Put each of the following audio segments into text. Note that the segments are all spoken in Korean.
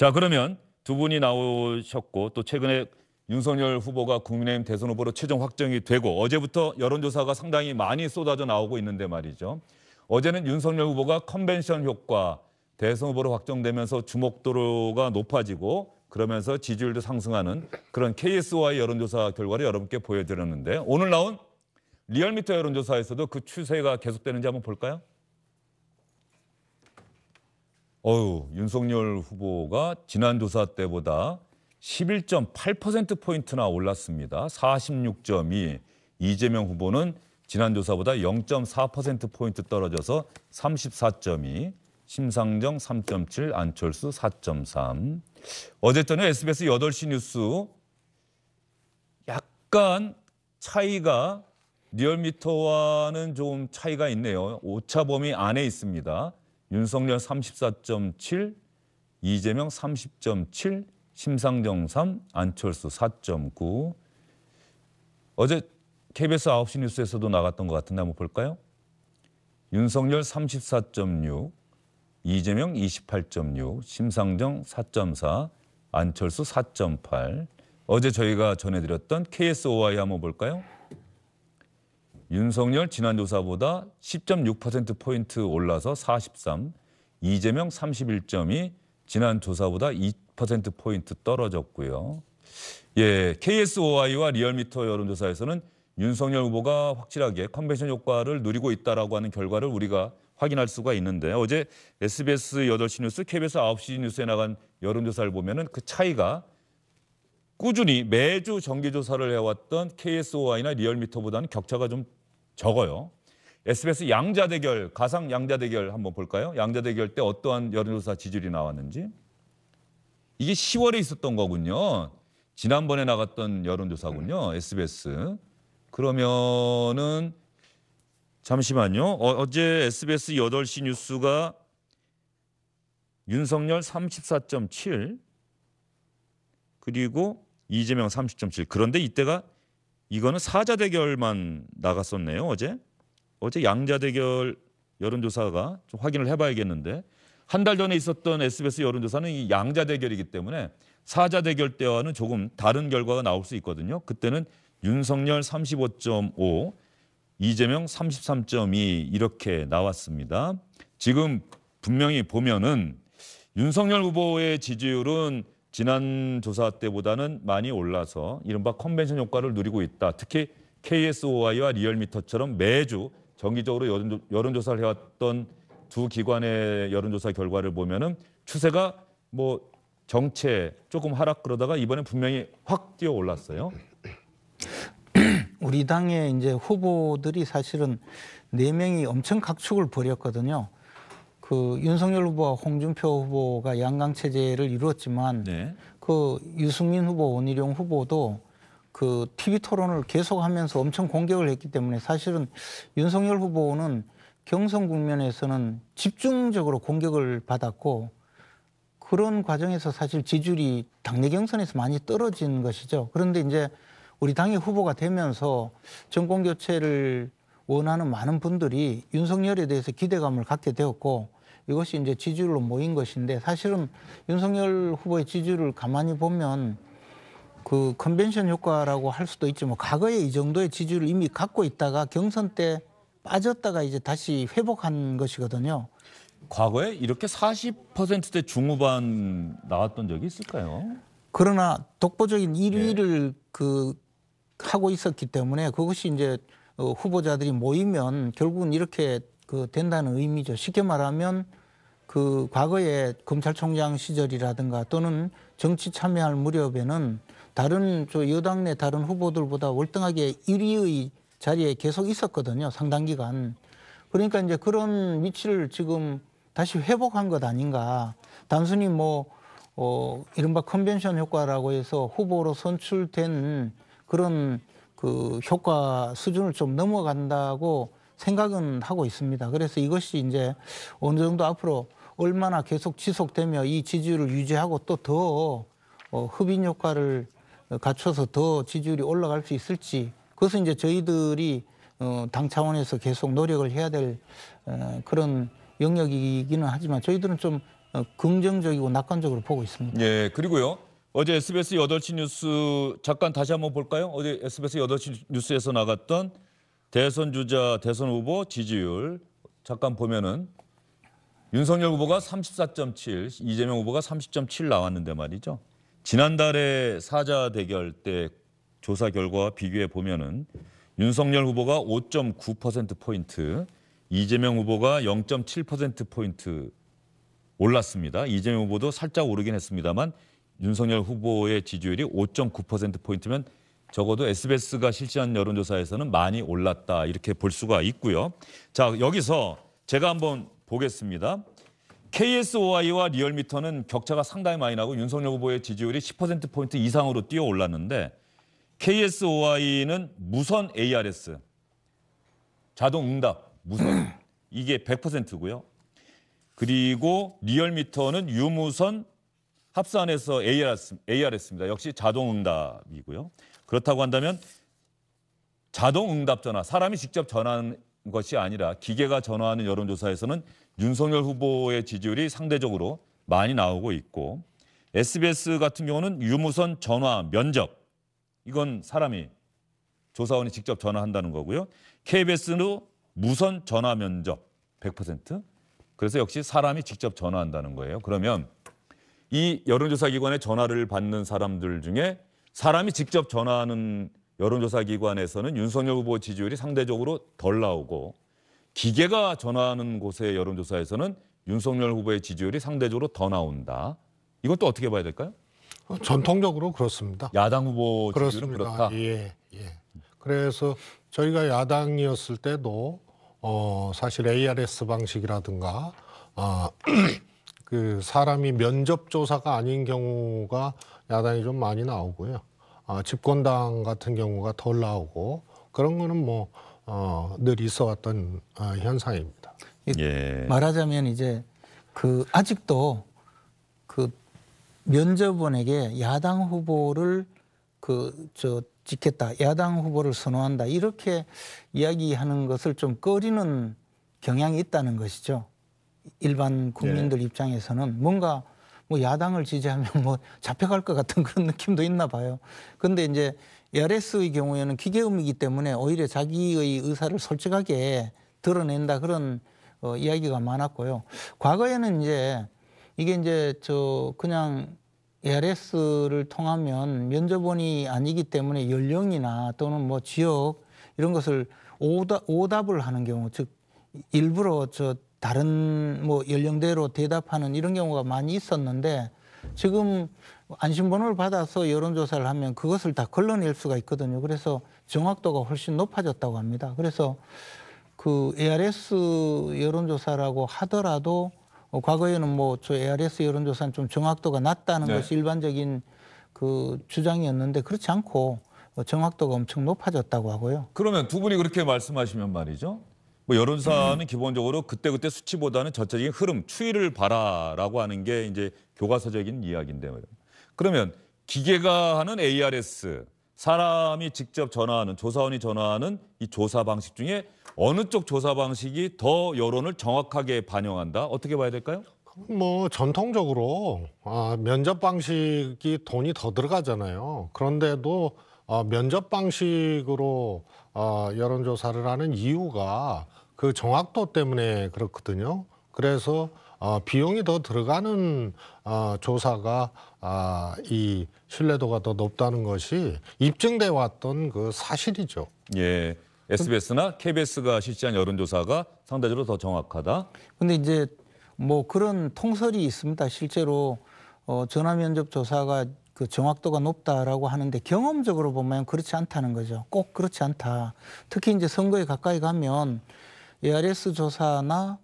자 그러면 두 분이 나오셨고 또 최근에 윤석열 후보가 국민의힘 대선 후보로 최종 확정이 되고 어제부터 여론조사가 상당히 많이 쏟아져 나오고 있는데 말이죠. 어제는 윤석열 후보가 컨벤션 효과 대선 후보로 확정되면서 주목도로가 높아지고 그러면서 지지율도 상승하는 그런 KSY 여론조사 결과를 여러분께 보여드렸는데 오늘 나온 리얼미터 여론조사에서도 그 추세가 계속되는지 한번 볼까요? 어유 윤석열 후보가 지난 조사 때보다 11.8% 포인트나 올랐습니다. 46.2. 이재명 후보는 지난 조사보다 0.4% 포인트 떨어져서 34.2. 심상정 3.7, 안철수 4.3. 어제 저녁 SBS 8시 뉴스 약간 차이가 리얼미터와는 좀 차이가 있네요. 오차범위 안에 있습니다. 윤석열 34.7, 이재명 30.7, 심상정 3, 안철수 4.9. 어제 KBS 9시 뉴스에서도 나갔던 것 같은데 한번 볼까요? 윤석열 34.6, 이재명 28.6, 심상정 4.4, 안철수 4.8. 어제 저희가 전해드렸던 KSOI 한번 볼까요? 윤석열 지난 조사보다 10.6%포인트 올라서 43, 이재명 3 1점이 지난 조사보다 2%포인트 떨어졌고요. 예, KSOI와 리얼미터 여론조사에서는 윤석열 후보가 확실하게 컨벤션 효과를 누리고 있다라고 하는 결과를 우리가 확인할 수가 있는데 어제 SBS 8시 뉴스, KBS 9시 뉴스에 나간 여론조사를 보면그 차이가 꾸준히 매주 정기조사를 해왔던 KSOI나 리얼미터보다는 격차가 좀 적어요. SBS 양자 대결, 가상 양자 대결 한번 볼까요? 양자 대결 때 어떠한 여론조사 지지율이 나왔는지. 이게 10월에 있었던 거군요. 지난번에 나갔던 여론조사군요. SBS. 그러면은 잠시만요. 어, 제 SBS 8시 뉴스가 윤석열 34.7 그리고 이재명 30.7. 그런데 이때가 이거는 사자 대결만 나갔었네요 어제 어제 양자 대결 여론조사가 좀 확인을 해봐야겠는데 한 달 전에 있었던 SBS 여론조사는 이 양자 대결이기 때문에 사자 대결 때와는 조금 다른 결과가 나올 수 있거든요. 그때는 윤석열 35.5, 이재명 33.2 이렇게 나왔습니다. 지금 분명히 보면은 윤석열 후보의 지지율은 지난 조사 때보다는 많이 올라서 이른바 컨벤션 효과를 누리고 있다. 특히 KSOI와 리얼미터처럼 매주 정기적으로 여론조, 사를 해왔던 두 기관의 여론조사 결과를 보면은 추세가 뭐 정체 조금 하락 그러다가 이번에 분명히 확 뛰어 올랐어요. 우리 당의 이제 후보들이 사실은 네 명이 엄청 각축을 벌였거든요. 그 윤석열 후보와 홍준표 후보가 양강 체제를 이루었지만 네. 그 유승민 후보, 원희룡 후보도 그 TV 토론을 계속하면서 엄청 공격을 했기 때문에 사실은 윤석열 후보는 경선 국면에서는 집중적으로 공격을 받았고 그런 과정에서 사실 지지율이 당내 경선에서 많이 떨어진 것이죠. 그런데 이제 우리 당의 후보가 되면서 정권 교체를 원하는 많은 분들이 윤석열에 대해서 기대감을 갖게 되었고 이것이 이제 지지율로 모인 것인데 사실은 윤석열 후보의 지지율을 가만히 보면 그 컨벤션 효과라고 할 수도 있지만 뭐 과거에 이 정도의 지지율을 이미 갖고 있다가 경선 때 빠졌다가 이제 다시 회복한 것이거든요. 과거에 이렇게 40%대 중후반 나왔던 적이 있을까요? 그러나 독보적인 1위를 예. 그 하고 있었기 때문에 그것이 이제 어, 후보자들이 모이면 결국은 이렇게 그 된다는 의미죠. 쉽게 말하면 그 과거에 검찰총장 시절이라든가 또는 정치 참여할 무렵에는 다른 저 여당 내 다른 후보들보다 월등하게 1위의 자리에 계속 있었거든요. 상당 기간. 그러니까 이제 그런 위치를 지금 다시 회복한 것 아닌가. 단순히 뭐, 어, 이른바 컨벤션 효과라고 해서 후보로 선출된 그런 그 효과 수준을 좀 넘어간다고 생각은 하고 있습니다. 그래서 이것이 이제 어느 정도 앞으로 얼마나 계속 지속되며 이 지지율을 유지하고 또더 어, 흡인 효과를 갖춰서 더 지지율이 올라갈 수 있을지 그것은 이제 저희들이 어, 당 차원에서 계속 노력을 해야 될 어, 그런 영역이기는 하지만 저희들은 좀 긍정적이고 낙관적으로 보고 있습니다. 예, 그리고요. 어제 SBS 여시 뉴스 잠깐 다시 한번 볼까요? 어제 SBS 여시 뉴스에서 나갔던 대선 주자, 대선 후보 지지율 잠깐 보면은 윤석열 후보가 34.7, 이재명 후보가 30.7 나왔는데 말이죠. 지난달에 사자 대결 때 조사 결과와 비교해 보면은 윤석열 후보가 5.9% 포인트, 이재명 후보가 0.7% 포인트 올랐습니다. 이재명 후보도 살짝 오르긴 했습니다만 윤석열 후보의 지지율이 5.9% 포인트면 적어도 SBS가 실시한 여론조사에서는 많이 올랐다 이렇게 볼 수가 있고요. 자 여기서 제가 한번 보겠습니다. KSOI와 리얼미터는 격차가 상당히 많이 나고 윤석열 후보의 지지율이 10%포인트 이상으로 뛰어 올랐는데 KSOI는 무선 ARS, 자동 응답, 무선 이게 100%고요. 그리고 리얼미터는 유무선 합산해서 ARS, ARS입니다. 역시 자동 응답이고요. 그렇다고 한다면 자동 응답 전화, 사람이 직접 전화하는 것이 아니라 기계가 전화하는 여론조사에서는 윤석열 후보의 지지율이 상대적으로 많이 나오고 있고 SBS 같은 경우는 유무선 전화 면접 이건 사람이 조사원이 직접 전화한다는 거고요. KBS는 무선 전화 면접 100% 그래서 역시 사람이 직접 전화한다는 거예요. 그러면 이 여론조사 기관에 전화를 받는 사람들 중에 사람이 직접 전화하는 여론조사 기관에서는 윤석열 후보 지지율이 상대적으로 덜 나오고 기계가 전화하는 곳의 여론조사에서는 윤석열 후보의 지지율이 상대적으로 더 나온다. 이건 또 어떻게 봐야 될까요? 어, 전통적으로 그렇습니다. 야당 후보 지지율은 그렇다. 예, 예. 그래서 저희가 야당이었을 때도 어, 사실 ARS 방식이라든가 어, 그 사람이 면접 조사가 아닌 경우가 야당이 좀 많이 나오고요. 아, 집권당 같은 경우가 덜 나오고 그런 거는 뭐 어, 늘 있어 왔던 어, 아, 현상입니다. 예. 말하자면 이제 그 아직도 그 면접원에게 야당 후보를 그저 지켰다, 야당 후보를 선호한다 이렇게 이야기하는 것을 좀 꺼리는 경향이 있다는 것이죠. 일반 국민들 예. 입장에서는 뭔가 뭐 야당을 지지하면 뭐 잡혀갈 것 같은 그런 느낌도 있나 봐요. 근데 이제 ARS의 경우에는 기계음이기 때문에 오히려 자기의 의사를 솔직하게 드러낸다 그런 어, 이야기가 많았고요. 과거에는 이제 이게 이제 저 그냥 ARS를 통하면 면접원이 아니기 때문에 연령이나 또는 뭐 지역 이런 것을 오다 오답을 하는 경우 즉 일부러 저 다른 뭐 연령대로 대답하는 이런 경우가 많이 있었는데 지금 안심번호를 받아서 여론조사를 하면 그것을 다 걸러낼 수가 있거든요. 그래서 정확도가 훨씬 높아졌다고 합니다. 그래서 그 ARS 여론조사라고 하더라도 어, 과거에는 뭐 저 ARS 여론조사는 좀 정확도가 낮다는 네. 것이 일반적인 그 주장이었는데 그렇지 않고 정확도가 엄청 높아졌다고 하고요. 그러면 두 분이 그렇게 말씀하시면 말이죠. 뭐 여론사는 음. 기본적으로 그때그때 수치보다는 전체적인 흐름, 추이를 봐라라고 하는 게 이제 교과서적인 이야기인데요. 그러면 기계가 하는 ARS, 사람이 직접 전화하는 조사원이 전화하는 이 조사 방식 중에 어느 쪽 조사 방식이 더 여론을 정확하게 반영한다? 어떻게 봐야 될까요? 뭐 전통적으로 아, 면접 방식이 돈이 더 들어가잖아요. 그런데도 아, 면접 방식으로 어, 여론조사를 하는 이유가 그 정확도 때문에 그렇거든요. 그래서 어, 비용이 더 들어가는 어, 조사가 아, 이 신뢰도가 더 높다는 것이 입증돼 왔던 그 사실이죠. 예. SBS나 KBS가 실시한 여론조사가 상대적으로 더 정확하다. 근데 이제 뭐 그런 통설이 있습니다. 실제로 어, 전화면접 조사가 그 정확도가 높다라고 하는데 경험적으로 보면 그렇지 않다는 거죠. 꼭 그렇지 않다. 특히 이제 선거에 가까이 가면 ARS 조사나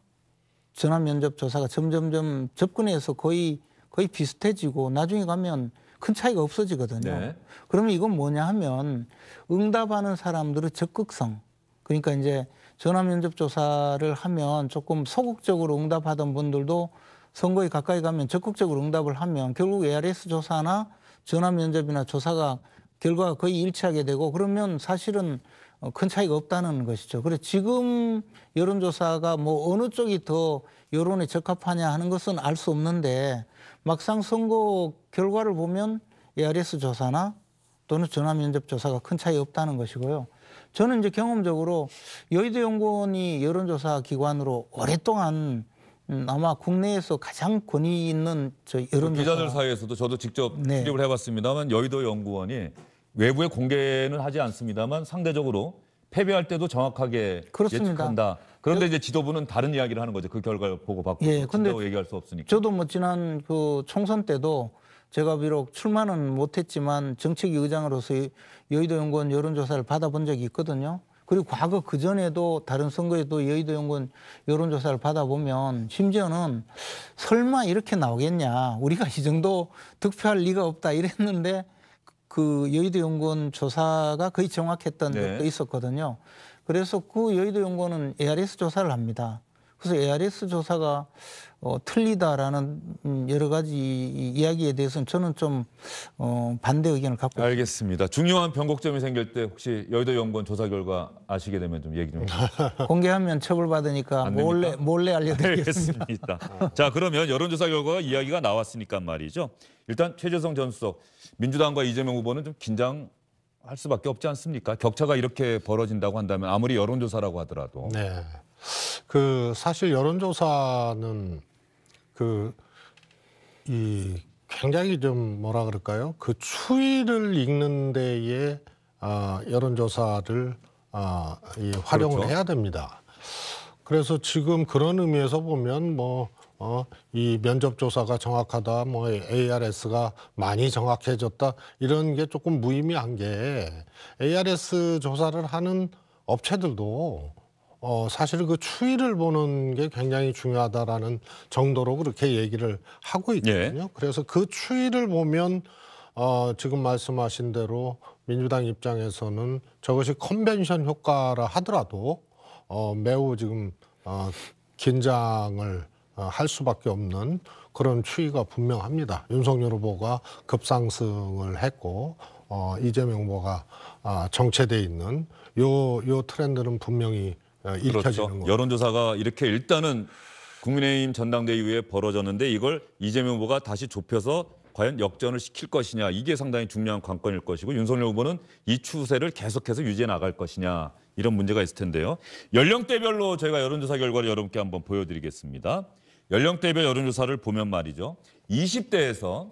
전화 면접 조사가 점점점 접근해서 거의 거의 비슷해지고 나중에 가면 큰 차이가 없어지거든요. 네. 그러면 이건 뭐냐 하면 응답하는 사람들의 적극성. 그러니까 이제 전화 면접 조사를 하면 조금 소극적으로 응답하던 분들도 선거에 가까이 가면 적극적으로 응답을 하면 결국 ARS 조사나 전화 면접이나 조사가 결과가 거의 일치하게 되고 그러면 사실은 어, 큰 차이가 없다는 것이죠. 그래서 지금 여론조사가 뭐 어느 쪽이 더 여론에 적합하냐 하는 것은 알 수 없는데 막상 선거 결과를 보면 ARS 조사나 또는 전화 면접 조사가 큰 차이 없다는 것이고요. 저는 이제 경험적으로 여의도 연구원이 여론조사 기관으로 오랫동안 음, 아마 국내에서 가장 권위 있는 저 그 여론조사 기자들 사이에서도 저도 직접 네. 출입을 해봤습니다만 여의도 연구원이 외부에 공개는 하지 않습니다만 상대적으로 패배할 때도 정확하게 그렇습니다. 예측한다. 그런데 이제 지도부는 다른 이야기를 하는 거죠. 그 결과를 보고 받고 예, 뭐 근데 얘기할 수 없으니까. 저도 뭐 지난 그 총선 때도 제가 비록 출마는 못했지만 정책위 의장으로서 여의도 연구원 여론조사를 받아본 적이 있거든요. 그리고 과거 그 전에도 다른 선거에도 여의도 연구원 여론조사를 받아보면 심지어는 설마 이렇게 나오겠냐 우리가 이 정도 득표할 리가 없다 이랬는데 그 여의도 연구원 조사가 거의 정확했던 네. 것도 있었거든요. 그래서 그 여의도 연구원은 ARS 조사를 합니다. 그래서 ARS 조사가 어, 틀리다라는 음, 여러 가지 이야기에 대해서는 저는 좀 어, 반대 의견을 갖고 알습니다 있습니다. 중요한 변곡점이 생길 때 혹시 여의도 연구원 조사 결과 아시게 되면 좀 얘기 좀 해주세요. 공개하면 처벌받으니까 몰래 몰래 알려드리겠습니다. 알겠습니다. 자 그러면 여론조사 결과 이야기가 나왔으니까 말이죠. 일단 최재성 전 수석 민주당과 이재명 후보는 좀 긴장. 할 수밖에 없지 않습니까? 격차가 이렇게 벌어진다고 한다면 아무리 여론조사라고 하더라도 네. 그 사실 여론조사는 그 이 굉장히 좀 뭐라 그럴까요? 그 추이를 읽는 데에 아, 여론조사를 아, 이 활용을 그렇죠. 해야 됩니다. 그래서 지금 그런 의미에서 보면 뭐 어, 이 면접조사가 정확하다, 뭐 ARS가 많이 정확해졌다, 이런 게 조금 무의미한 게 ARS 조사를 하는 업체들도 어, 사실그 추이를 보는 게 굉장히 중요하다라는 정도로 그렇게 얘기를 하고 예. 있거든요. 예. 그래서 그 추이를 보면 어, 지금 말씀하신 대로 민주당 입장에서는 저것이 컨벤션 효과라 하더라도 어, 매우 지금 어, 긴장을 어, 할 수밖에 없는 그런 추이가 분명합니다. 윤석열 후보가 급상승을 했고 어, 이재명 후보가 아, 정체돼 있는 요 요 트렌드는 분명히 읽혀지는 어, 그렇죠. 거 여론조사가 이렇게 일단은 국민의힘 전당대회 에 벌어졌는데 이걸 이재명 후보가 다시 좁혀서 과연 역전을 시킬 것이냐 이게 상당히 중요한 관건일 것이고 윤석열 후보는 이 추세를 계속해서 유지해 나갈 것이냐 이런 문제가 있을 텐데요. 연령대별로 저희가 여론조사 결과를 여러분께 한번 보여드리겠습니다. 연령대별 여론조사를 보면 말이죠. 20대에서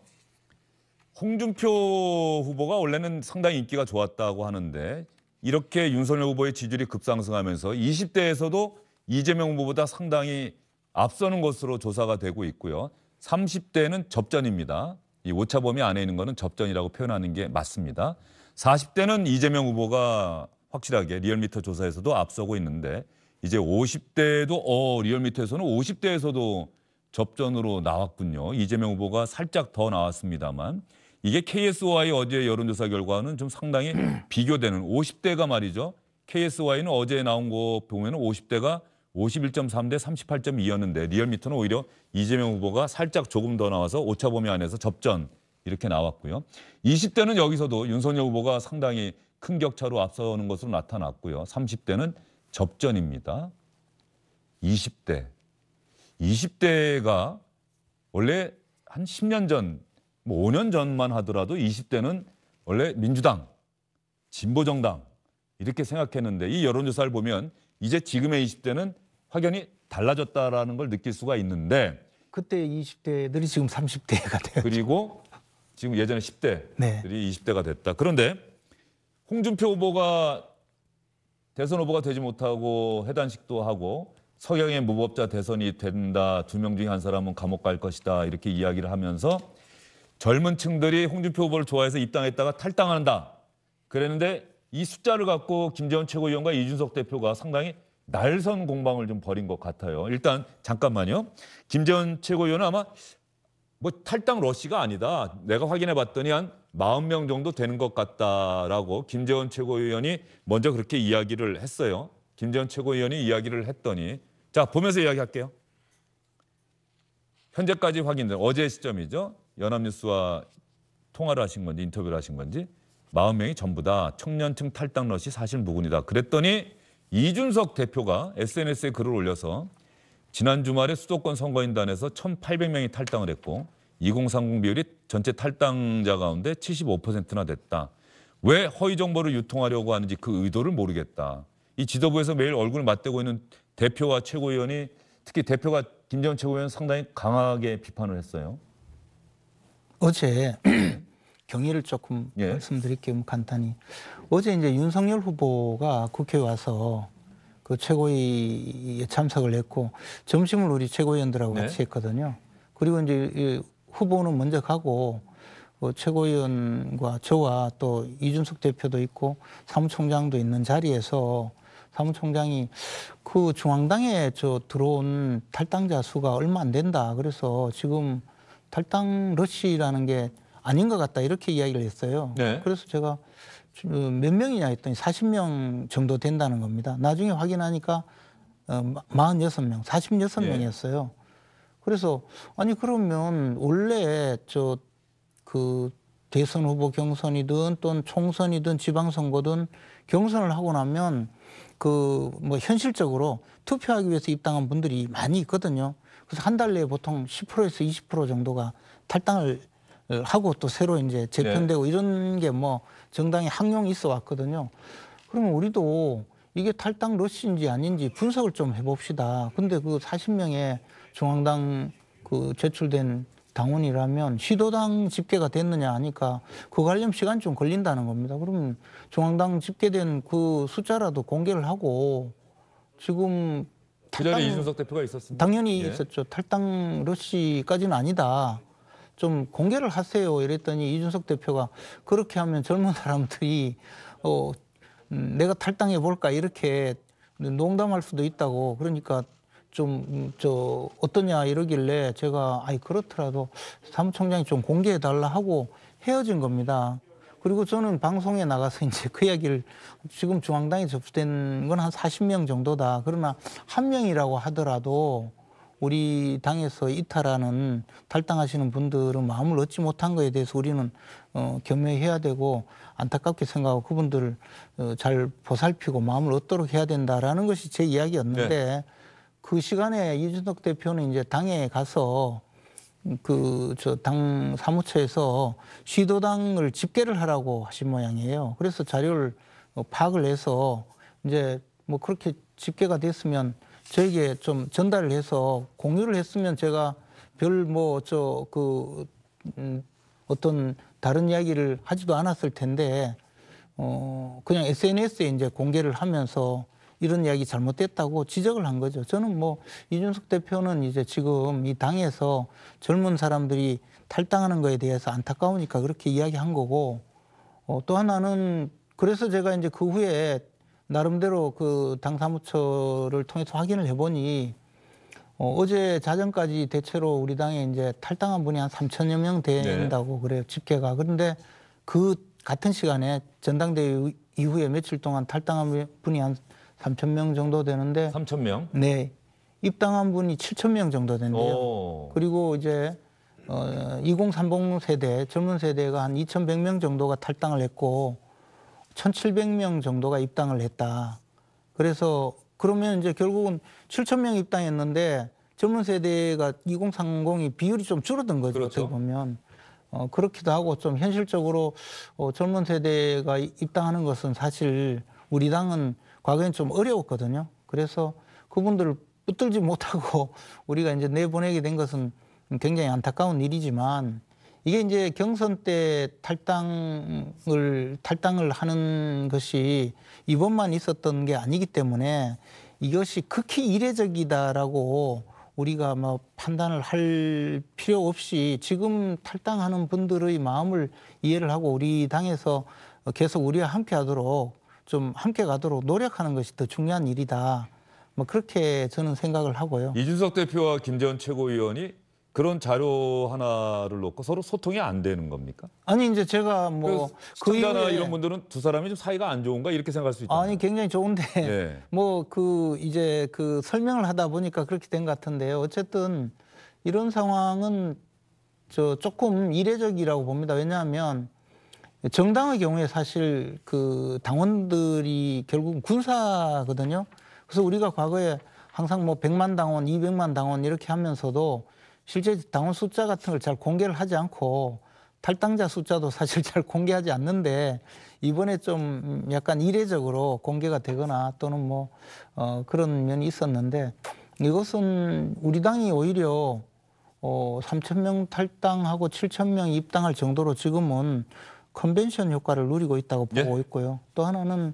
홍준표 후보가 원래는 상당히 인기가 좋았다고 하는데 이렇게 윤석열 후보의 지지율이 급상승하면서 20대에서도 이재명 후보보다 상당히 앞서는 것으로 조사가 되고 있고요. 30대는 접전입니다. 이 오차범위 안에 있는 거는 접전이라고 표현하는 게 맞습니다. 40대는 이재명 후보가 확실하게 리얼미터 조사에서도 앞서고 있는데 이제 5 0대도어 리얼미터에서는 50대에서도 접전으로 나왔군요. 이재명 후보가 살짝 더 나왔습니다만 이게 KSY 어제 여론조사 결과는 좀 상당히 음. 비교되는 50대가 말이죠. KSY는 어제 나온 거 보면 은 50대가 51.3 대 38.2였는데 리얼미터는 오히려 이재명 후보가 살짝 조금 더 나와서 오차 범위 안에서 접전 이렇게 나왔고요. 20대는 여기서도 윤석열 후보가 상당히 큰 격차로 앞서는 것으로 나타났고요. 30대는 접전입니다. 20대. 20대가 원래 한 10년 전뭐 5년 전만 하더라도 20대는 원래 민주당, 진보정당 이렇게 생각했는데 이 여론조사를 보면 이제 지금의 20대는 확연히 달라졌다라는 걸 느낄 수가 있는데 그때 20대들이 지금 30대가 돼고 그리고 지금 예전에 10대들이 네. 20대가 됐다. 그런데 홍준표 후보가 대선 후보가 되지 못하고 해단식도 하고 서경의 무법자 대선이 된다. 두 명 중에 한 사람은 감옥 갈 것이다. 이렇게 이야기를 하면서 젊은 층들이 홍준표 후보를 좋아해서 입당했다가 탈당한다. 그랬는데 이 숫자를 갖고 김재원 최고위원과 이준석 대표가 상당히 날선 공방을 좀 벌인 것 같아요. 일단 잠깐만요. 김재원 최고위원은 아마 뭐 탈당 러시가 아니다. 내가 확인해 봤더니 한 40명 정도 되는 것 같다라고 김재원 최고위원이 먼저 그렇게 이야기를 했어요. 김재원 최고위원이 이야기를 했더니 자, 보면서 이야기할게요. 현재까지 확인된 어제 시점이죠. 연합뉴스와 통화를 하신 건지 인터뷰를 하신 건지 40명이 전부 다 청년층 탈당 러시 사실 무근이다. 그랬더니 이준석 대표가 SNS에 글을 올려서 지난 주말에 수도권 선거인단에서 1,800명이 탈당을 했고 2030 비율이 전체 탈당자 가운데 75%나 됐다. 왜 허위 정보를 유통하려고 하는지 그 의도를 모르겠다. 이 지도부에서 매일 얼굴을 맞대고 있는 대표와 최고위원이 특히 대표가 김정원 최고위원 상당히 강하게 비판을 했어요. 어제 경위를 조금 예. 말씀드릴게요. 간단히. 어제 이제 윤석열 후보가 국회 와서 그 최고위에 참석을 했고 점심을 우리 최고위원들하고 네. 같이 했거든요. 그리고 이제 후보는 먼저 가고 어, 최고위원과 저와 또 이준석 대표도 있고 사무총장도 있는 자리에서 사무총장이 그 중앙당에 저 들어온 탈당자 수가 얼마 안 된다. 그래서 지금 탈당 러시라는 게 아닌 것 같다 이렇게 이야기를 했어요. 네. 그래서 제가 몇 명이냐 했더니 40명 정도 된다는 겁니다. 나중에 확인하니까 46명, 어, 46명이었어요. 네. 그래서 아니 그러면 원래 저 그 대선 후보 경선이든 또는 총선이든 지방선거든 경선을 하고 나면 그 뭐 현실적으로 투표하기 위해서 입당한 분들이 많이 있거든요. 그래서 한 달 내에 보통 10%에서 20% 정도가 탈당을 하고 또 새로 이제 재편되고 네. 이런 게 뭐 정당의 항용이 있어 왔거든요. 그러면 우리도 이게 탈당 러시인지 아닌지 분석을 좀 해봅시다. 근데 그 40명의 중앙당 그 제출된 당원이라면 시도당 집계가 됐느냐 하니까 그 관련 시간 좀 걸린다는 겁니다. 그러면 중앙당 집계된 그 숫자라도 공개를 하고 지금 그 자리에 이준석 대표가 있었습니다. 당연히 예. 있었죠. 탈당 러시까지는 아니다. 좀 공개를 하세요. 이랬더니 이준석 대표가 그렇게 하면 젊은 사람들이 어, 음, 내가 탈당해 볼까 이렇게 농담할 수도 있다고 그러니까 좀저 음, 어떠냐 이러길래 제가 아이 그렇더라도 사무총장이 좀 공개해 달라 하고 헤어진 겁니다. 그리고 저는 방송에 나가서 이제 그 이야기를 지금 중앙당에 접수된 건 한 40명 정도다. 그러나 한 명이라고 하더라도 우리 당에서 이탈하는 탈당하시는 분들은 마음을 얻지 못한 거에 대해서 우리는 어, 겸해해야 되고 안타깝게 생각하고 그분들을 어, 잘 보살피고 마음을 얻도록 해야 된다라는 것이 제 이야기였는데 네. 그 시간에 이준석 대표는 이제 당에 가서 그저당 사무처에서 시도당을 집계를 하라고 하신 모양이에요. 그래서 자료를 뭐 파악을 해서 이제 뭐 그렇게 집계가 됐으면 저에게 좀 전달을 해서 공유를 했으면 제가 별 뭐 저그 음, 어떤 다른 이야기를 하지도 않았을 텐데 어 그냥 SNS에 이제 공개를 하면서 이런 이야기 잘못됐다고 지적을 한 거죠. 저는 뭐 이준석 대표는 이제 지금 이 당에서 젊은 사람들이 탈당하는 거에 대해서 안타까우니까 그렇게 이야기한 거고 어, 또 하나는 그래서 제가 이제 그 후에 나름대로 그 당 사무처를 통해서 확인을 해보니 어, 어제 자정까지 대체로 우리 당에 이제 탈당한 분이 한 3천여 명 된다고 네. 그래요 집계가 그런데 그 같은 시간에 전당대회 이후에 며칠 동안 탈당한 분이 한 3천 명 정도 되는데 3천 명? 네. 입당한 분이 7천 명 정도 된대요. 오. 그리고 이제 어, 2030 세대, 젊은 세대가 한 2,100명 정도가 탈당을 했고 1,700명 정도가 입당을 했다. 그래서 그러면 이제 결국은 7천명 입당했는데 젊은 세대가 2030이 비율이 좀 줄어든 거죠. 그렇죠. 어떻게 보면. 어, 그렇기도 하고 좀 현실적으로 어, 젊은 세대가 입당하는 것은 사실 우리 당은 과거엔 좀 어려웠거든요. 그래서 그분들을 붙들지 못하고 우리가 이제 내보내게 된 것은 굉장히 안타까운 일이지만 이게 이제 경선 때 탈당을 탈당을 하는 것이 이번만 있었던 게 아니기 때문에 이것이 극히 이례적이다라고 우리가 뭐 판단을 할 필요 없이 지금 탈당하는 분들의 마음을 이해를 하고 우리 당에서 계속 우리와 함께 하도록 좀 함께 가도록 노력하는 것이 더 중요한 일이다. 뭐 그렇게 저는 생각을 하고요. 이준석 대표와 김재원 최고위원이 그런 자료 하나를 놓고 서로 소통이 안 되는 겁니까? 아니 이제 제가 뭐 그 시청자나 이런 분들은 두 사람이 좀 사이가 안 좋은가 이렇게 생각할 수 있다. 아니 굉장히 좋은데 네. 예. 뭐그 이제 그 설명을 하다 보니까 그렇게 된 것 같은데요. 어쨌든 이런 상황은 저 조금 이례적이라고 봅니다. 왜냐하면 정당의 경우에 사실 그 당원들이 결국 군사거든요. 그래서 우리가 과거에 항상 뭐 100만 당원, 200만 당원 이렇게 하면서도 실제 당원 숫자 같은 걸 잘 공개를 하지 않고 탈당자 숫자도 사실 잘 공개하지 않는데 이번에 좀 약간 이례적으로 공개가 되거나 또는 뭐 어, 그런 면이 있었는데 이것은 우리 당이 오히려 어, 3천 명 탈당하고 7천 명 입당할 정도로 지금은 컨벤션 효과를 누리고 있다고 예? 보고 있고요. 또 하나는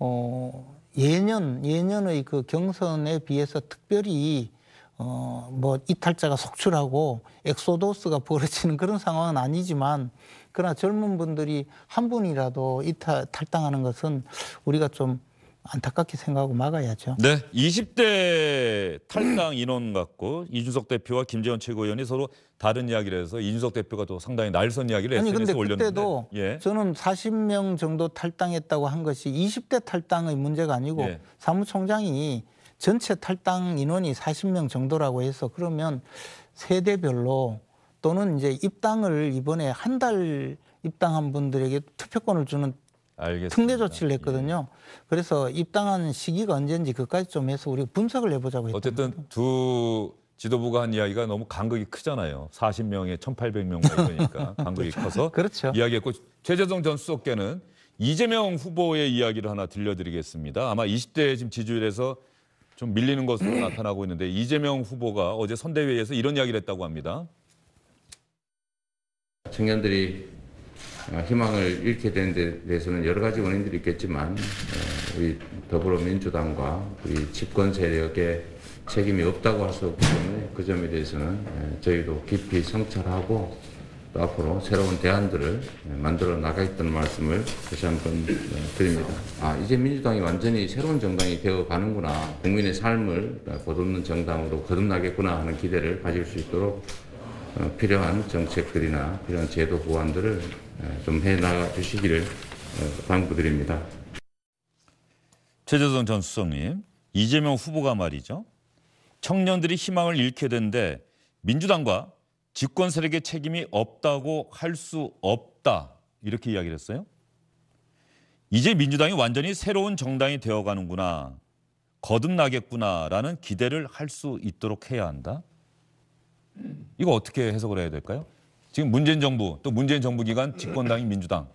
어, 예년 예년의 그 경선에 비해서 특별히 어, 뭐 이탈자가 속출하고 엑소도스가 벌어지는 그런 상황은 아니지만 그러나 젊은 분들이 한 분이라도 이탈 탈당하는 것은 우리가 좀 안타깝게 생각하고 막아야죠. 네, 20대 탈당 인원 같고 이준석 대표와 김재원 최고위원이 서로 다른 이야기를 해서 이준석 대표가 또 상당히 날선 이야기를 아니, SNS에 올렸는데 그때도 예. 저는 40명 정도 탈당했다고 한 것이 20대 탈당의 문제가 아니고 예. 사무총장이 전체 탈당 인원이 40명 정도라고 해서 그러면 세대별로 또는 이제 입당을 이번에 한 달 입당한 분들에게 투표권을 주는 알겠습니다. 특례 조치를 했거든요. 예. 그래서 입당한 시기가 언제인지 그까지 좀 해서 우리 분석을 해보자고 했 어쨌든 두 지도부가 한 이야기가 너무 간극이 크잖아요. 40명에 1,800명 이러니까 간극이 그렇죠. 커서 그렇죠. 이야기했고 최재성 전 수석께는 이재명 후보의 이야기를 하나 들려드리겠습니다. 아마 20대 지금 지지율에서 좀 밀리는 것으로 나타나고 있는데 이재명 후보가 어제 선대회에서 이런 이야기를 했다고 합니다. 청년들이 어, 희망을 잃게 된데 대해서는 여러 가지 원인들이 있겠지만 어, 우리 더불어민주당과 우리 집권 세력의 책임이 없다고 할 수 없기 때문에 그 점에 대해서는 예, 저희도 깊이 성찰하고 또 앞으로 새로운 대안들을 예, 만들어 나가겠다는 말씀을 다시 한번 어, 드립니다. 아, 이제 민주당이 완전히 새로운 정당이 되어 가는구나. 국민의 삶을 거듭는 정당으로 거듭나겠구나 하는 기대를 가질 수 있도록 필요한 정책들이나 필요한 제도 보완들을 예, 좀 해나가 주시기를 어, 당부드립니다. 최재성 전 수석님, 이재명 후보가 말이죠. 청년들이 희망을 잃게 된데 민주당과 집권 세력의 책임이 없다고 할 수 없다 이렇게 이야기를 했어요. 이제 민주당이 완전히 새로운 정당이 되어가는구나 거듭나겠구나라는 기대를 할 수 있도록 해야 한다. 이거 어떻게 해석을 해야 될까요? 지금 문재인 정부 또 문재인 정부 기간 집권당인 민주당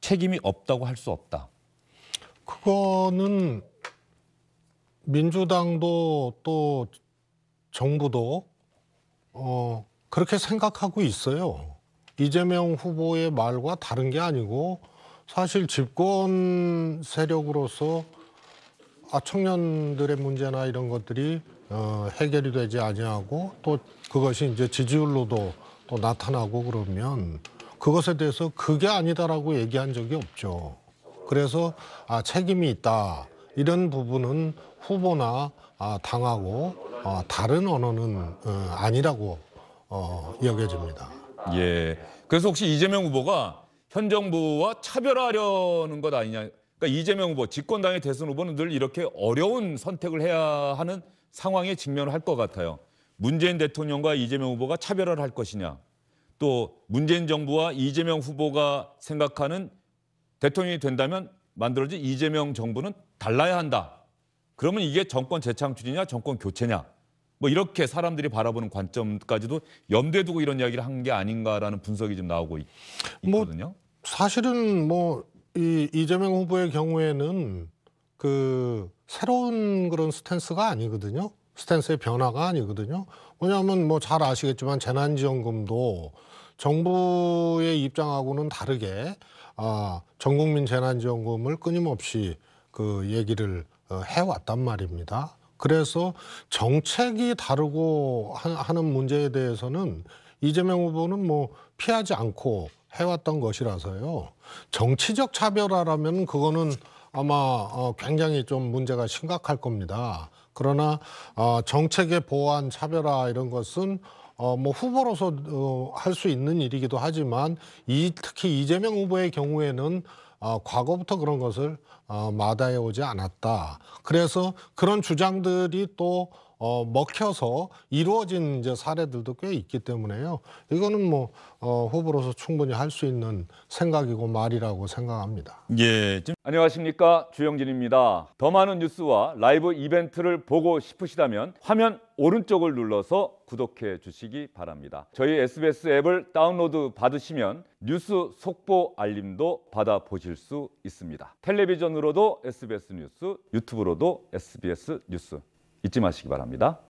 책임이 없다고 할 수 없다. 그거는 민주당도 또 정부도 어, 그렇게 생각하고 있어요. 이재명 후보의 말과 다른 게 아니고 사실 집권 세력으로서 아, 청년들의 문제나 이런 것들이 어, 해결이 되지 아니하고 또 그것이 이제 지지율로도 또 나타나고 그러면 그것에 대해서 그게 아니다라고 얘기한 적이 없죠. 그래서 아, 책임이 있다 이런 부분은 후보나 아, 당하고 아, 다른 언어는 어, 아니라고 어, 여겨집니다. 예. 그래서 혹시 이재명 후보가 현 정부와 차별하려는 것 아니냐? 그러니까 이재명 후보 집권당의 대선 후보는 늘 이렇게 어려운 선택을 해야 하는 상황에 직면할 것 같아요. 문재인 대통령과 이재명 후보가 차별화를 할 것이냐, 또 문재인 정부와 이재명 후보가 생각하는 대통령이 된다면 만들어진 이재명 정부는 달라야 한다. 그러면 이게 정권 재창출이냐, 정권 교체냐, 뭐 이렇게 사람들이 바라보는 관점까지도 염두에 두고 이런 이야기를 한 게 아닌가라는 분석이 좀 나오고 있, 거든요 뭐 사실은 뭐이 이재명 후보의 경우에는 그 새로운 그런 스탠스가 아니거든요. 스탠스의 변화가 아니거든요. 왜냐하면 뭐 잘 아시겠지만 재난지원금도 정부의 입장하고는 다르게 아, 전국민 재난지원금을 끊임없이 그 얘기를 어, 해왔단 말입니다. 그래서 정책이 다르고 하, 는 문제에 대해서는 이재명 후보는 뭐 피하지 않고 해왔던 것이라서요. 정치적 차별화라면 그거는 아마 어, 굉장히 좀 문제가 심각할 겁니다. 그러나 어, 정책의 보완, 차별화 이런 것은 어, 뭐 후보로서 어, 할 수 있는 일이기도 하지만 이, 특히 이재명 후보의 경우에는 어, 과거부터 그런 것을 어, 마다해 오지 않았다. 그래서 그런 주장들이 또 어, 먹혀서 이루어진 이제 사례들도 꽤 있기 때문에요. 이거는 뭐 어, 후보로서 충분히 할 수 있는 생각이고 말이라고 생각합니다. 예. 지금... 안녕하십니까 주영진입니다. 더 많은 뉴스와 라이브 이벤트를 보고 싶으시다면 화면 오른쪽을 눌러서 구독해 주시기 바랍니다. 저희 SBS 앱을 다운로드 받으시면 뉴스 속보 알림도 받아 보실 수 있습니다. 텔레비전으로도 SBS 뉴스, 유튜브로도 SBS 뉴스 잊지 마시기 바랍니다.